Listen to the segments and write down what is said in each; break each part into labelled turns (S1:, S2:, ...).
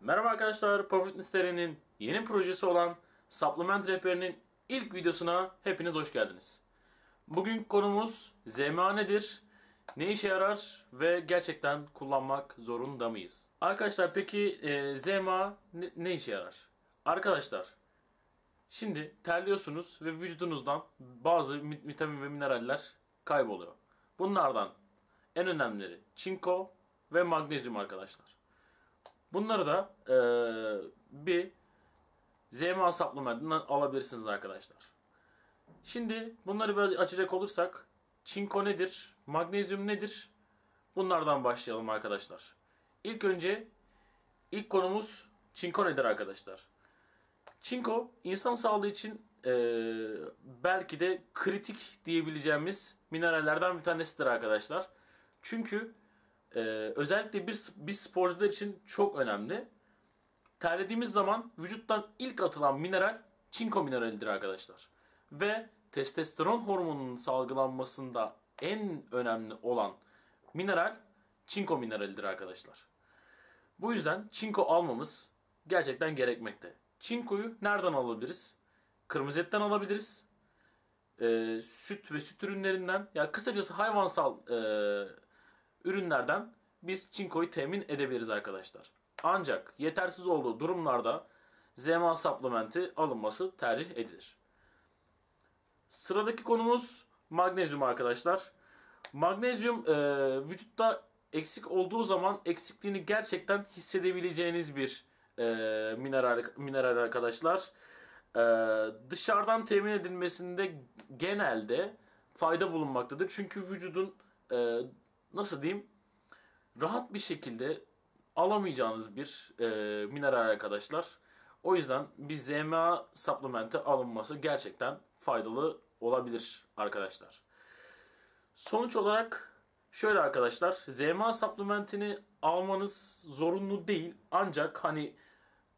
S1: Merhaba arkadaşlar, Profit Teren'in yeni projesi olan Supplement Rehberi'nin ilk videosuna hepiniz hoş geldiniz. Bugün konumuz ZMA nedir, ne işe yarar ve gerçekten kullanmak zorunda mıyız? Arkadaşlar peki e, ZMA ne, ne işe yarar? Arkadaşlar şimdi terliyorsunuz ve vücudunuzdan bazı vitamin ve mineraller kayboluyor. Bunlardan en önemlileri çinko ve magnezyum arkadaşlar. Bunları da e, bir ZMA supplementinden alabilirsiniz arkadaşlar. Şimdi bunları böyle açacak olursak çinko nedir? Magnezyum nedir? Bunlardan başlayalım arkadaşlar. İlk önce ilk konumuz çinko nedir arkadaşlar? Çinko insan sağlığı için e, belki de kritik diyebileceğimiz minerallerden bir tanesidir arkadaşlar. Çünkü e, özellikle bir, bir sporcular için çok önemli. Terlediğimiz zaman vücuttan ilk atılan mineral çinko mineralidir arkadaşlar. Ve testosteron hormonunun salgılanmasında en önemli olan mineral çinko mineralidir arkadaşlar. Bu yüzden çinko almamız gerçekten gerekmekte. Çinkoyu nereden alabiliriz? Kırmızı etten alabiliriz. E, süt ve süt ürünlerinden. Ya kısacası hayvansal e, ürünlerden biz çinkoyu temin edebiliriz arkadaşlar. Ancak yetersiz olduğu durumlarda zema supplementi alınması tercih edilir. Sıradaki konumuz magnezyum arkadaşlar. Magnezyum e, vücutta eksik olduğu zaman eksikliğini gerçekten hissedebileceğiniz bir e, mineral mineral arkadaşlar. E, dışarıdan temin edilmesinde genelde fayda bulunmaktadır. Çünkü vücudun e, nasıl diyeyim rahat bir şekilde alamayacağınız bir e, mineral arkadaşlar. O yüzden bir ZMA supplementi alınması gerçekten faydalı olabilir arkadaşlar. Sonuç olarak şöyle arkadaşlar ZMA supplementini almanız zorunlu değil ancak hani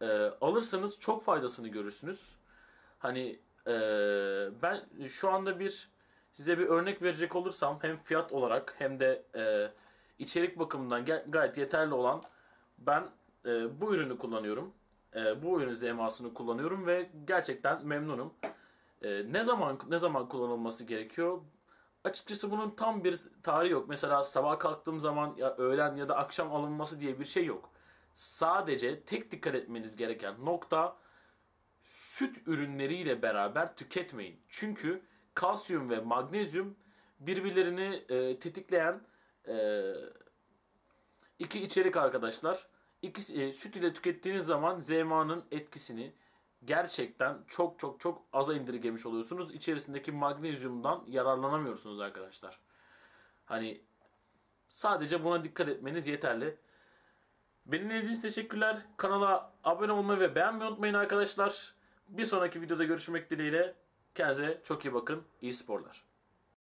S1: e, alırsanız çok faydasını görürsünüz. Hani e, ben şu anda bir Size bir örnek verecek olursam hem fiyat olarak hem de e, içerik bakımından gayet yeterli olan ben e, bu ürünü kullanıyorum. E, bu ürün zemasını kullanıyorum ve gerçekten memnunum. E, ne zaman ne zaman kullanılması gerekiyor? Açıkçası bunun tam bir tarihi yok. Mesela sabah kalktığım zaman ya öğlen ya da akşam alınması diye bir şey yok. Sadece tek dikkat etmeniz gereken nokta süt ürünleriyle beraber tüketmeyin. Çünkü kalsiyum ve magnezyum birbirlerini e, tetikleyen e, iki içerik arkadaşlar. İkisi, e, süt ile tükettiğiniz zaman ZMA'nın etkisini gerçekten çok çok çok aza indirgemiş oluyorsunuz. İçerisindeki magnezyumdan yararlanamıyorsunuz arkadaşlar. Hani sadece buna dikkat etmeniz yeterli. Beni izlediğiniz için teşekkürler. Kanala abone olmayı ve beğenmeyi unutmayın arkadaşlar. Bir sonraki videoda görüşmek dileğiyle. Kendinize çok iyi bakın. İyi sporlar.